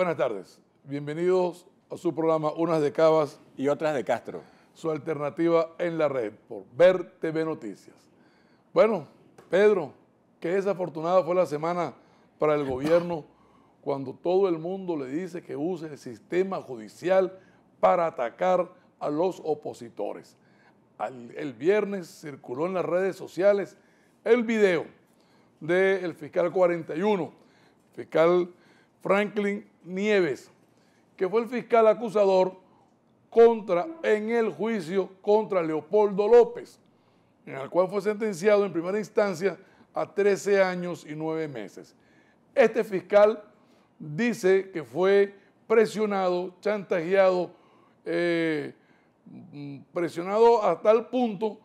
Buenas tardes. Bienvenidos a su programa Unas de Cabas y otras de Castro. Su alternativa en la red por Ver TV Noticias. Bueno, Pedro, qué desafortunada fue la semana para el gobierno cuando todo el mundo le dice que use el sistema judicial para atacar a los opositores. el viernes circuló en las redes sociales el video del fiscal 41, fiscal Franklin Nieves, que fue el fiscal acusador contra, en el juicio contra Leopoldo López, en el cual fue sentenciado en primera instancia a 13 años y 9 meses. Este fiscal dice que fue presionado, chantajeado, eh, presionado a tal punto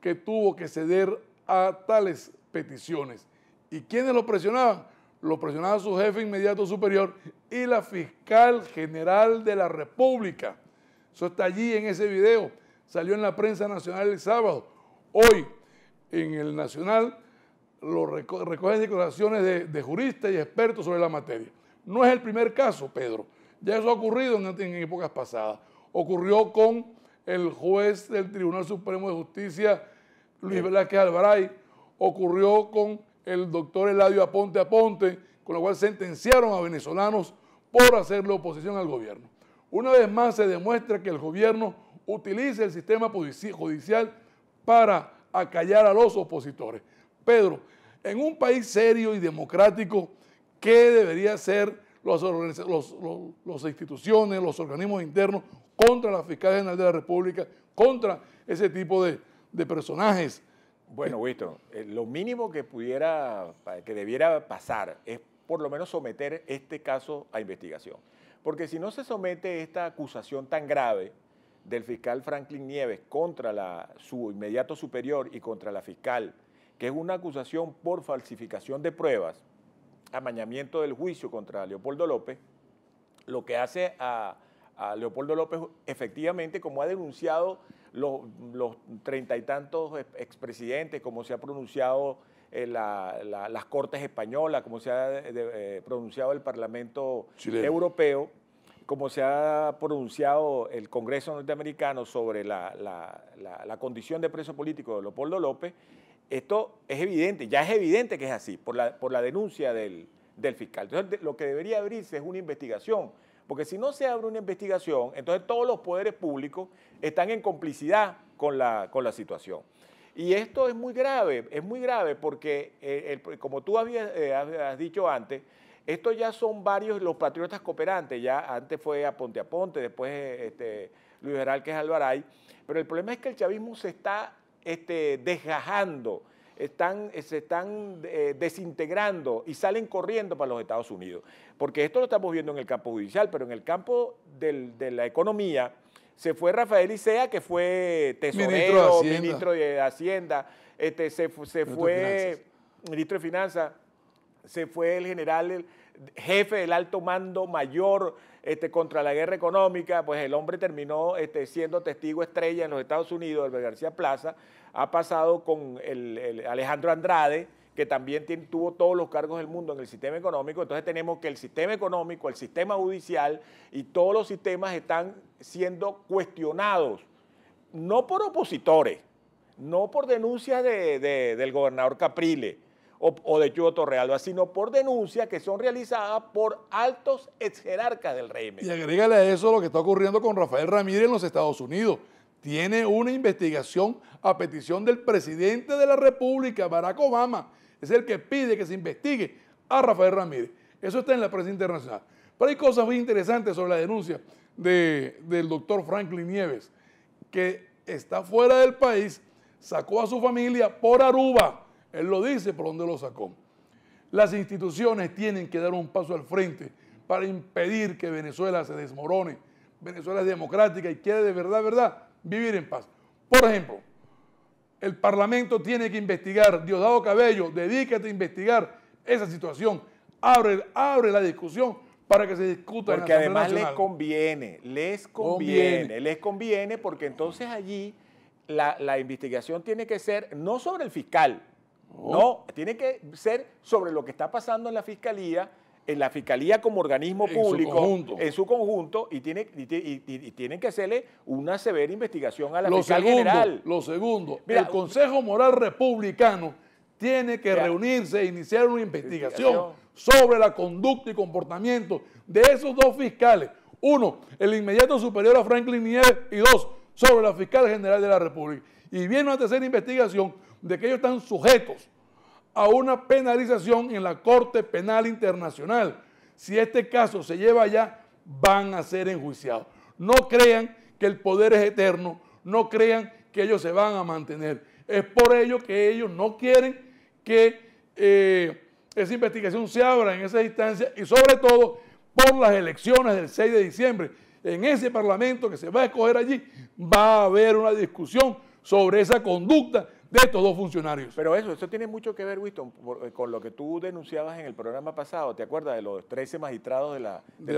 que tuvo que ceder a tales peticiones. ¿Y quiénes lo presionaban? lo presionaba su jefe inmediato superior y la fiscal general de la República. Eso está allí en ese video. Salió en la prensa nacional el sábado. Hoy, en el Nacional, lo recogen declaraciones de, juristas y expertos sobre la materia. No es el primer caso, Pedro. Ya eso ha ocurrido en, en épocas pasadas. Ocurrió con el juez del Tribunal Supremo de Justicia, Luis Velázquez Alvaray. Ocurrió con el doctor Eladio Aponte Aponte, con lo cual sentenciaron a venezolanos por hacerle oposición al gobierno. Una vez más se demuestra que el gobierno utiliza el sistema judicial para acallar a los opositores. Pedro, en un país serio y democrático, ¿qué debería hacer las los, instituciones, los organismos internos contra la Fiscalía General de la República, contra ese tipo de personajes bueno, Winston, eh, lo mínimo que pudiera, que debiera pasar es por lo menos someter este caso a investigación. Porque si no se somete esta acusación tan grave del fiscal Franklin Nieves contra su inmediato superior y contra la fiscal, que es una acusación por falsificación de pruebas, amañamiento del juicio contra Leopoldo López, lo que hace a, a Leopoldo López efectivamente, como ha denunciado los, treinta y tantos expresidentes, como se ha pronunciado eh, las Cortes Españolas, como se ha eh, eh, pronunciado el Parlamento Europeo, como se ha pronunciado el Congreso norteamericano sobre la, condición de preso político de Leopoldo López, esto es evidente, ya es evidente que es así, por la, por la denuncia del, del fiscal. Entonces, lo que debería abrirse es una investigación porque si no se abre una investigación, entonces todos los poderes públicos están en complicidad con la, con la situación. Y esto es muy grave, es muy grave porque, eh, como tú habías, eh, has dicho antes, estos ya son varios los patriotas cooperantes, ya antes fue a Ponte a Ponte, después este, Luis es Alvaray, pero el problema es que el chavismo se está este, desgajando, están, eh, se están eh, desintegrando y salen corriendo para los Estados Unidos. Porque esto lo estamos viendo en el campo judicial, pero en el campo de la economía se fue Rafael Isea, que fue tesorero, ministro de Hacienda, este, se, fue ministro de Finanzas, se fue el general jefe del alto mando mayor este, contra la guerra económica, pues el hombre terminó este, siendo testigo estrella en los Estados Unidos, El García Plaza, ha pasado con el, Alejandro Andrade, que también tuvo todos los cargos del mundo en el sistema económico, entonces tenemos que el sistema económico, el sistema judicial y todos los sistemas están siendo cuestionados, no por opositores, no por denuncias del gobernador Caprile, o, de Chugo Torrealba, sino por denuncias que son realizadas por altos ex jerarcas del régimen. Y agrégale a eso lo que está ocurriendo con Rafael Ramírez en los Estados Unidos. Tiene una investigación a petición del presidente de la República, Barack Obama. Es el que pide que se investigue a Rafael Ramírez. Eso está en la prensa internacional. Pero hay cosas muy interesantes sobre la denuncia del doctor Franklin Nieves, que está fuera del país, sacó a su familia por Aruba él lo dice por donde lo sacó. Las instituciones tienen que dar un paso al frente para impedir que Venezuela se desmorone. Venezuela es democrática y quiere de verdad, verdad, vivir en paz. Por ejemplo, el Parlamento tiene que investigar. Diosdado Cabello, dedícate a investigar esa situación. Abre, abre la discusión para que se discuta. Porque en la además les conviene, les conviene, les conviene porque entonces allí la, la investigación tiene que ser no sobre el fiscal, Oh. No. tiene que ser sobre lo que está pasando en la fiscalía, en la fiscalía como organismo público, en su conjunto, y, tiene, tienen que hacerle una severa investigación a la fiscal general. Lo segundo, el Consejo Moral Republicano tiene que reunirse e iniciar una investigación, sobre la conducta y comportamiento de esos dos fiscales. Uno, el inmediato superior a Franklin Nieves, y dos, sobre la fiscal general de la República. Y viene una tercera investigación de que ellos están sujetos a una penalización en la Corte Penal Internacional. Si este caso se lleva allá, van a ser enjuiciados. No crean que el poder es eterno, no crean que ellos se van a mantener. Es por ello que ellos no quieren que eh, esa investigación se abra en esa distancia y sobre todo por las elecciones del 6 de diciembre. En ese parlamento que se va a escoger allí va a haber una discusión sobre esa conducta de estos dos funcionarios. Pero eso, eso tiene mucho que ver, Winston, eh, con lo que tú denunciabas en el programa pasado, ¿te acuerdas? De los 13 magistrados del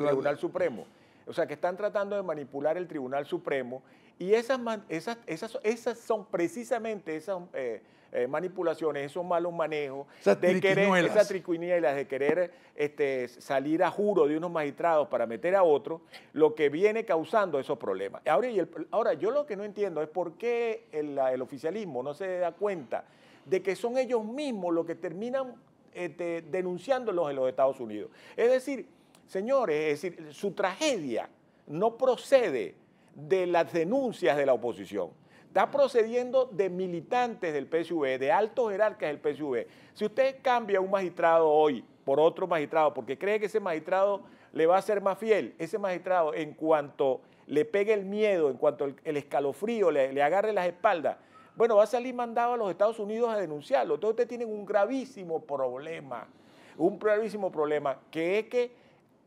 Tribunal Supremo. O sea, que están tratando de manipular el Tribunal Supremo y esas, esas, esas, esas son precisamente esas eh, eh, manipulaciones, esos malos manejos, esas de querer, y de querer este, salir a juro de unos magistrados para meter a otros, lo que viene causando esos problemas. Ahora, y ahora yo lo que no entiendo es por qué el, oficialismo no se da cuenta de que son ellos mismos los que terminan este, denunciándolos en los Estados Unidos. Es decir, señores, es decir, su tragedia no procede de las denuncias de la oposición. Está procediendo de militantes del PSV, de altos jerarcas del PSV. Si usted cambia un magistrado hoy por otro magistrado porque cree que ese magistrado le va a ser más fiel, ese magistrado en cuanto le pegue el miedo, en cuanto el escalofrío le, le agarre las espaldas, bueno, va a salir mandado a los Estados Unidos a denunciarlo. Entonces ustedes tienen un gravísimo problema, un gravísimo problema, que es que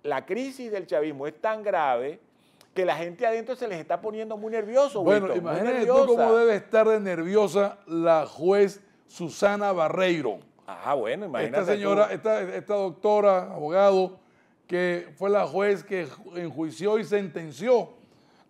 la crisis del chavismo es tan grave que la gente adentro se les está poniendo muy nervioso. Bueno, imagínense imagínate cómo debe estar de nerviosa la juez Susana Barreiro. Ah, bueno, imagínate. Esta señora, Esta, doctora, abogado, que fue la juez que enjuició y sentenció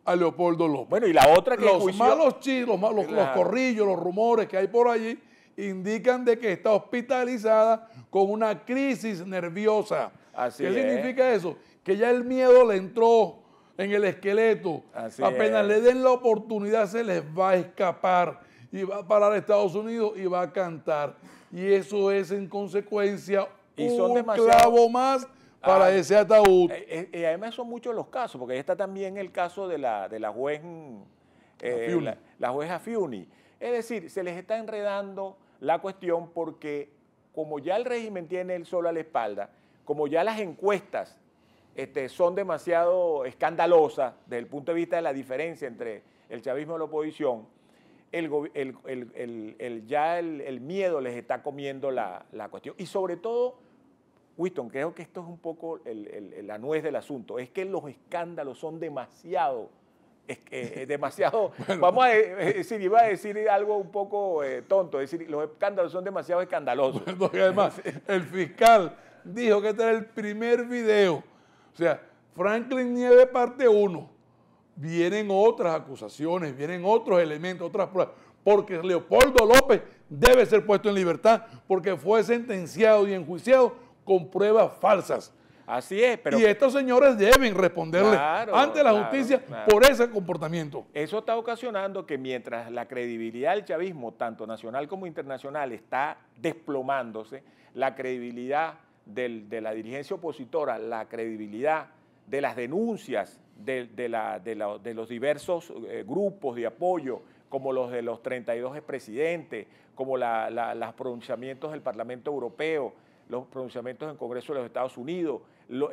a Leopoldo López. Bueno, y la otra que los malos los, corrillos, los rumores que hay por allí indican de que está hospitalizada con una crisis nerviosa. Así ¿Qué significa eso? Que ya el miedo le entró en el esqueleto. Apenas le den la oportunidad, se les va a escapar y va a parar a Estados Unidos y va a cantar. Y eso es en consecuencia un demasiado... clavo más para ah, ese ataúd. Eh, eh, y, además son muchos los casos, porque ahí está también el caso de la, de la juez eh, la, jueza Es decir, se les está enredando la cuestión porque como ya el régimen tiene el sol a la espalda, como ya las encuestas este, son demasiado escandalosas desde el punto de vista de la diferencia entre el chavismo y la oposición, el, ya el, miedo les está comiendo la, cuestión. Y sobre todo, Winston, creo que esto es un poco la nuez del asunto, es que los escándalos son demasiado... Es, eh, eh, demasiado, vamos a decir, eh, iba a decir algo un poco tonto, es decir, los escándalos son demasiado escandalosos. porque además, el fiscal dijo que este era el primer video o sea, Franklin Nieve parte uno. Vienen otras acusaciones, vienen otros elementos, otras pruebas. Porque Leopoldo López debe ser puesto en libertad porque fue sentenciado y enjuiciado con pruebas falsas. Así es, pero... Y estos señores deben responderle ante la justicia por ese comportamiento. Eso está ocasionando que mientras la credibilidad del chavismo, tanto nacional como internacional, está desplomándose, la credibilidad de la dirigencia opositora la credibilidad de las denuncias de, los diversos eh, grupos de apoyo, como los de los 32 expresidentes, como los pronunciamientos del Parlamento Europeo, los pronunciamientos del Congreso de los Estados Unidos, los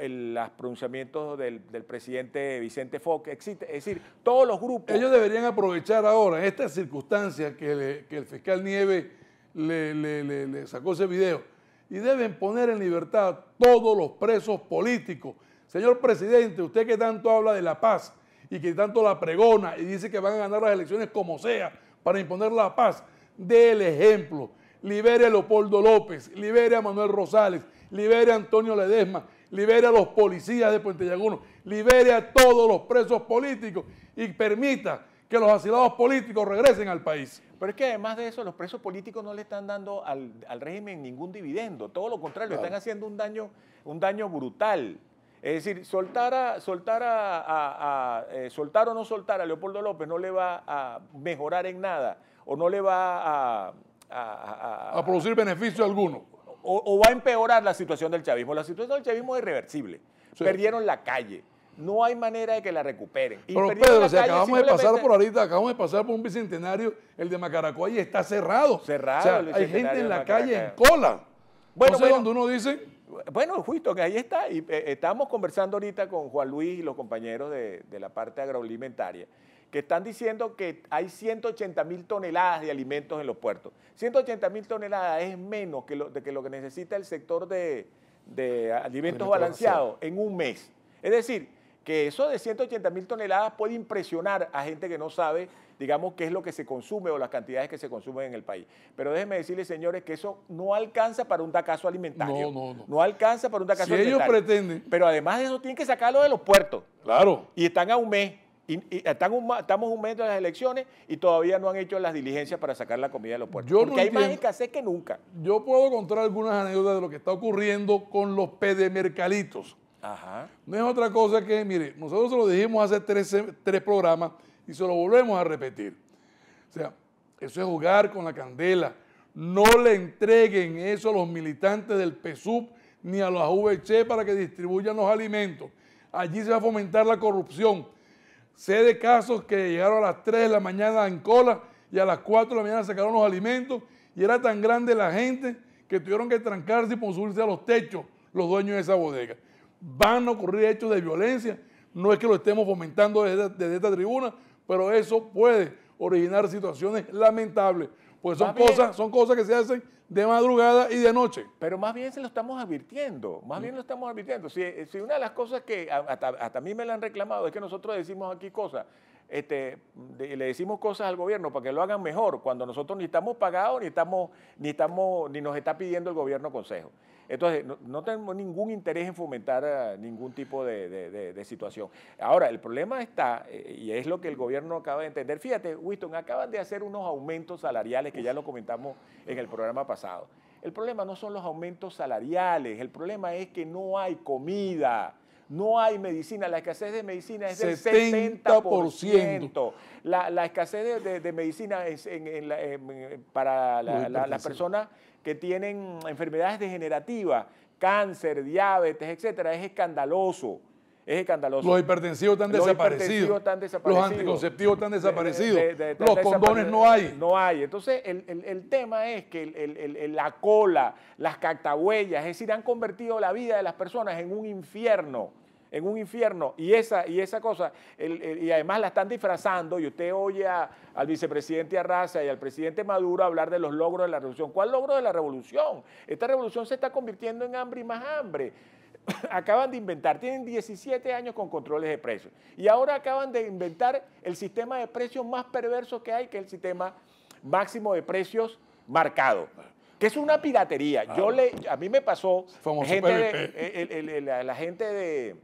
pronunciamientos del, presidente Vicente Fox, existe, es decir, todos los grupos. Ellos deberían aprovechar ahora, esta estas circunstancias que, el fiscal Nieve le sacó ese video, y deben poner en libertad todos los presos políticos. Señor presidente, usted que tanto habla de la paz y que tanto la pregona y dice que van a ganar las elecciones como sea para imponer la paz, dé el ejemplo. Libere a Leopoldo López, libere a Manuel Rosales, libere a Antonio Ledesma, libere a los policías de Puente Llaguno, libere a todos los presos políticos y permita que los asilados políticos regresen al país. Pero es que además de eso, los presos políticos no le están dando al, régimen ningún dividendo, todo lo contrario, le están haciendo un daño, un daño brutal. Es decir, soltar, a, soltar, a, eh, soltar o no soltar a Leopoldo López no le va a mejorar en nada o no le va a... A, producir beneficio alguno. O, va a empeorar la situación del chavismo. La situación del chavismo es irreversible. Perdieron la calle no hay manera de que la recuperen. Pero Pedro, si acabamos de pasar por ahorita, acabamos de pasar por un bicentenario, el de Macaracuay está cerrado. Cerrado. hay gente en la calle en cola. Bueno, cuando uno dice... Bueno, justo que ahí está. Y eh, estamos conversando ahorita con Juan Luis y los compañeros de, la parte agroalimentaria que están diciendo que hay 180 mil toneladas de alimentos en los puertos. 180 mil toneladas es menos que lo, de que lo que necesita el sector de, alimentos balanceados en un mes. Es decir, que eso de 180 mil toneladas puede impresionar a gente que no sabe, digamos, qué es lo que se consume o las cantidades que se consumen en el país. Pero déjenme decirles, señores, que eso no alcanza para un tacazo alimentario. No, no, no. No alcanza para un tacazo si ellos pretenden. Pero además de eso, tienen que sacarlo de los puertos. Claro. Y están a un mes. Y, estamos un mes de las elecciones y todavía no han hecho las diligencias para sacar la comida de los puertos. porque hay más escasez que nunca. Yo puedo contar algunas anécdotas de lo que está ocurriendo con los pedemercalitos. No es otra cosa que, mire, nosotros se lo dijimos hace tres, programas y se lo volvemos a repetir. O sea, eso es jugar con la candela. No le entreguen eso a los militantes del PSUV ni a los AVC para que distribuyan los alimentos. Allí se va a fomentar la corrupción. Sé de casos que llegaron a las 3 de la mañana en cola y a las 4 de la mañana sacaron los alimentos y era tan grande la gente que tuvieron que trancarse y subirse a los techos los dueños de esa bodega van a ocurrir hechos de violencia. No es que lo estemos fomentando desde, esta tribuna, pero eso puede originar situaciones lamentables. Pues son cosas, son cosas que se hacen de madrugada y de noche. Pero más bien se lo estamos advirtiendo, más bien lo estamos advirtiendo. Si, una de las cosas que hasta, a mí me la han reclamado es que nosotros decimos aquí cosas, este, le decimos cosas al gobierno para que lo hagan mejor, cuando nosotros ni estamos pagados, ni, estamos, ni, estamos, ni nos está pidiendo el gobierno consejo. Entonces, no, tenemos ningún interés en fomentar eh, ningún tipo de, de, situación. Ahora, el problema está, eh, y es lo que el gobierno acaba de entender. Fíjate, Winston, acaban de hacer unos aumentos salariales que ya lo comentamos en el programa pasado. El problema no son los aumentos salariales, el problema es que no hay comida. No hay medicina. La escasez de medicina es del 70%. La, la, escasez de, medicina para las personas que tienen enfermedades degenerativas, cáncer, diabetes, etcétera, es escandaloso es escandaloso. Los hipertensivos están los desaparecidos. Hipertensivos están desaparecidos. Los anticonceptivos están desaparecidos. los condones no hay. No hay. Entonces, el, tema es que la cola, las cactahuellas, es decir, han convertido la vida de las personas en un infierno en un infierno. Y esa, y esa cosa, y además la están disfrazando, y usted oye al vicepresidente Arraza y al presidente Maduro hablar de los logros de la revolución. ¿Cuál logro de la revolución? Esta revolución se está convirtiendo en hambre y más hambre. acaban de inventar, tienen 17 años con controles de precios y ahora acaban de inventar el sistema de precios más perverso que hay, que es el sistema máximo de precios marcado. Que es una piratería. Yo le, a mí me pasó la, gente de,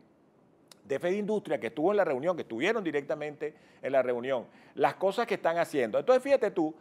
de Fed Industria que estuvo en la reunión, que estuvieron directamente en la reunión, las cosas que están haciendo. Entonces, fíjate tú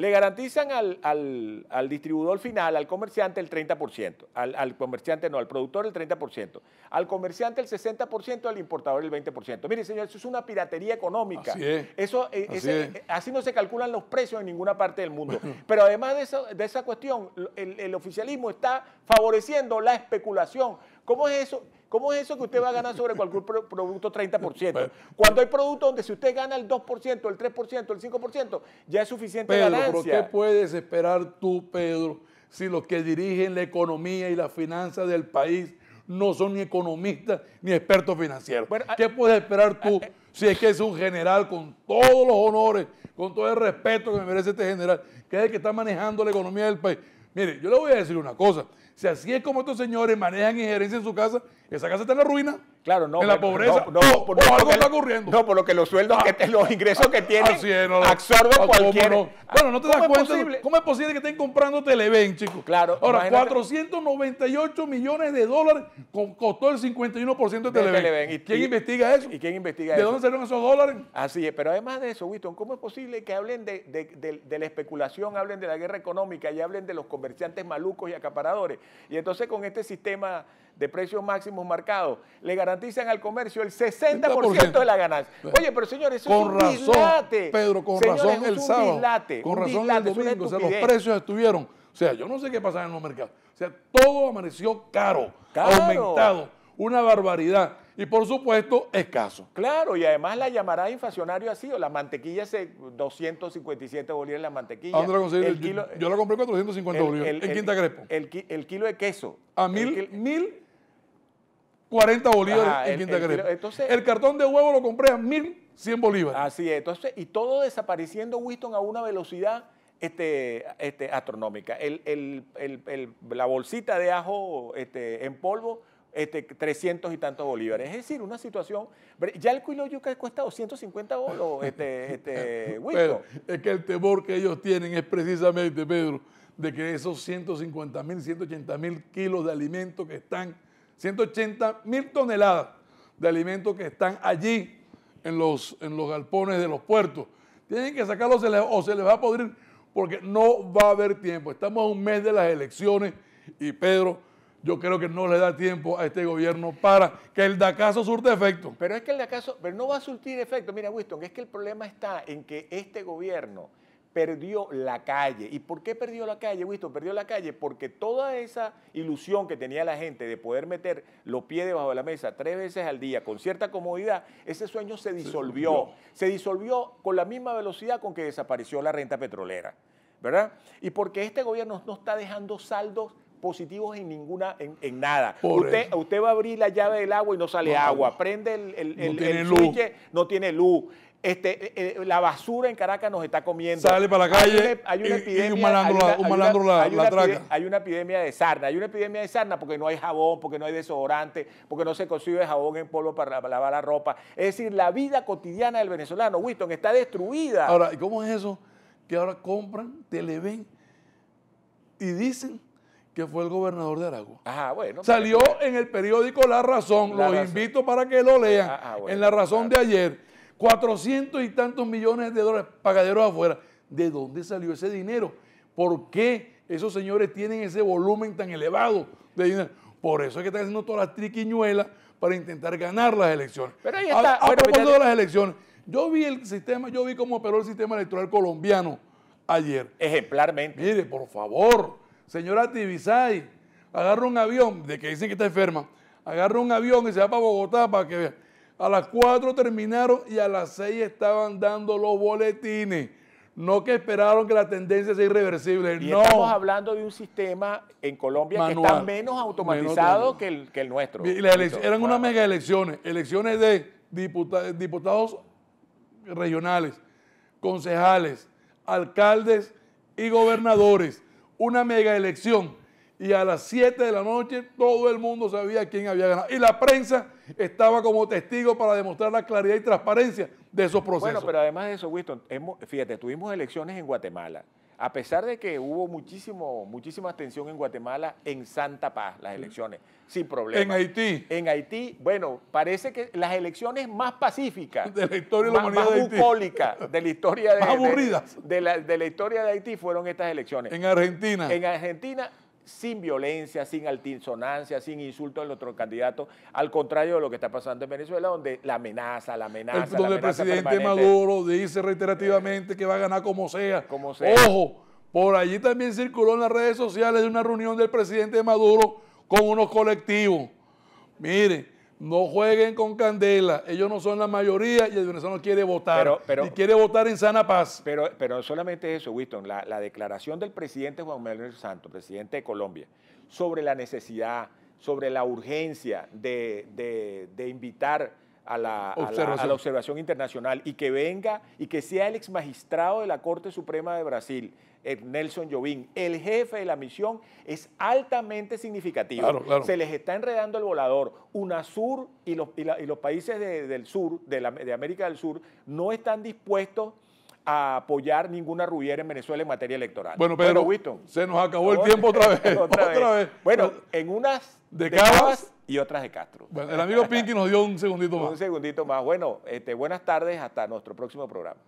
le garantizan al, distribuidor final, al comerciante, el 30%, al, al, comerciante no, al productor el 30%, al comerciante el 60%, al importador el 20%. Mire, señor, eso es una piratería económica. Así Eso, eh, eh, así, no se calculan los precios en ninguna parte del mundo. Pero además de, esa cuestión, el, el oficialismo está favoreciendo la especulación. ¿Cómo es eso? ¿Cómo es eso que usted va a ganar sobre cualquier producto 30%? Cuando hay productos donde si usted gana el 2%, el 3%, el 5%, ya es suficiente ganancia. Pero ¿qué puedes esperar tú, Pedro, si los que dirigen la economía y la finanza del país no son ni economistas ni expertos financieros? Ah, ¿Qué puedes esperar tú ah, eh. si es que es un general con todos los honores, con todo el respeto que me merece este general, que es el que está manejando la economía del país? Mire, yo le voy a decir una cosa. Si así es como estos señores manejan injerencia en su casa, esa casa está en la ruina. Claro, no. En la pobreza. No, por, o, algo está ocurriendo. No, por lo que los sueldos, ah. los ingresos que tienen absorben ah, cualquier. Ah, bueno, no te das cuenta. ¿Cómo es posible que estén comprando Televen, chicos? Claro. Ahora, 498 millones de dólares costó el 51% de Televen. ¿Quién investiga eso? ¿Y quién investiga eso? ¿De dónde salieron esos dólares? Así es, pero además de eso, Winston, ¿cómo es posible que hablen de la especulación, hablen de la guerra económica y hablen de los comerciantes malucos y acaparadores? Y entonces con este sistema de precios máximos marcados, le garantizan al comercio el 60%, de la ganancia. Oye, pero señores, eso con es un razón, Pedro, con razón el sábado, con razón el domingo, o sea, los precios estuvieron. O sea, yo no sé qué pasaba en los mercados. O sea, todo amaneció caro, aumentado, una barbaridad y por supuesto escaso. Claro, y además la llamará inflacionario así, o la mantequilla, 257 bolívares la mantequilla. ¿A dónde la conseguí? El yo, kilo, yo, la compré 450 bolívares, el, en Quinta Crespo. El, el, kilo de queso. A mil, mil 40 bolívares en Quinta el, el, entonces, el cartón de huevo lo compré a 1.100 bolívares. Así es, entonces, y todo desapareciendo, Winston, a una velocidad este, este, astronómica. El, la bolsita de ajo este, en polvo, este, 300 y tantos bolívares. Es decir, una situación. Ya el cuilo yuca cuesta 250 bolos, este, este es que el temor que ellos tienen es precisamente, Pedro, de que esos 150 mil, 180 mil kilos de alimentos que están 180 mil toneladas de alimentos que están allí en los, en los galpones de los puertos. Tienen que sacarlos o se les va a podrir porque no va a haber tiempo. Estamos a un mes de las elecciones y Pedro, yo creo que no le da tiempo a este gobierno para que el DACASO surte efecto. Pero es que el DACASO, pero no va a surtir efecto. Mira, Winston, es que el problema está en que este gobierno perdió la calle. ¿Y por qué perdió la calle, ¿visto? Perdió la calle porque toda esa ilusión que tenía la gente de poder meter los pies debajo de la mesa tres veces al día con cierta comodidad, ese sueño se disolvió. Se disolvió, con la misma velocidad con que desapareció la renta petrolera. ¿Verdad? Y porque este gobierno no está dejando saldos positivos en ninguna, en, nada. usted, usted va a abrir la llave del agua y no sale agua. Prende el, el, no no tiene luz. Este, eh, eh, la basura en Caracas nos está comiendo. Sale para la calle hay una, epidemia, de sarna. Hay una epidemia de sarna porque no hay jabón, porque no hay desodorante, porque no se consigue jabón en polvo para lavar la ropa. Es decir, la vida cotidiana del venezolano, Winston, está destruida. Ahora, ¿y cómo es eso? Que ahora compran, televen y dicen que fue el gobernador de Aragua. Ajá, bueno. Salió en el periódico La Razón, los invito para que lo lean, ah, ah, en La Razón ah, de ayer 400 y tantos millones de dólares pagaderos afuera. ¿De dónde salió ese dinero? ¿Por qué esos señores tienen ese volumen tan elevado de dinero? Por eso es que están haciendo todas las triquiñuelas para intentar ganar las elecciones. Pero ahí está. A, pues las elecciones, yo vi el sistema, yo vi cómo operó el sistema electoral colombiano ayer. Ejemplarmente. Mire, por favor, señora Tibisay, agarra un avión, de que dicen que está enferma, agarra un avión y se va para Bogotá para que vea a las 4 terminaron y a las 6 estaban dando los boletines. No que esperaron que la tendencia sea irreversible. no. Estamos hablando de un sistema en Colombia que está menos automatizado que, el, nuestro. eran unas mega elecciones, elecciones de diputados, diputados regionales, concejales, alcaldes y gobernadores. Una mega elección y a las 7 de la noche todo el mundo sabía quién había ganado. Y la prensa estaba como testigo para demostrar la claridad y transparencia de esos procesos. Bueno, pero además de eso, Winston, fíjate, tuvimos elecciones en Guatemala. A pesar de que hubo muchísimo, muchísima tensión en Guatemala, en Santa Paz las elecciones, sin problema. En Haití. En Haití, bueno, parece que las elecciones más pacíficas, de la historia de la humanidad más, de la historia de, más aburridas. De, la, de la historia de Haití fueron estas elecciones. En Argentina. En Argentina sin violencia, sin altisonancia, sin insulto a otro candidato, al contrario de lo que está pasando en Venezuela, donde la amenaza, la amenaza. El, donde el presidente Maduro dice reiterativamente que va a ganar como sea. Como sea. Ojo, por allí también circuló en las redes sociales una reunión del presidente Maduro con unos colectivos. Mire, no jueguen con candela, ellos no son la mayoría y el no quiere votar. y quiere votar en sana paz. Pero, pero solamente eso, Winston, la, declaración del presidente Juan Manuel Santos, presidente de Colombia, sobre la necesidad, sobre la urgencia de, de, de invitar a la, la, observación internacional y que venga y que sea el ex magistrado de la Corte Suprema de Brasil, eh, Nelson Jovín, el jefe de la misión, es altamente significativo. Se les está enredando el volador. UNASUR y los, y los países del sur, de, de América del Sur, no están dispuestos a apoyar ninguna rubiera en Venezuela en materia electoral. Bueno, Pedro, Witton. se nos acabó el tiempo otra vez. Bueno, en unas de, y otras de Castro. Bueno, el amigo Pinky nos dio un segundito más. Un segundito más. Bueno, este, buenas tardes, hasta nuestro próximo programa.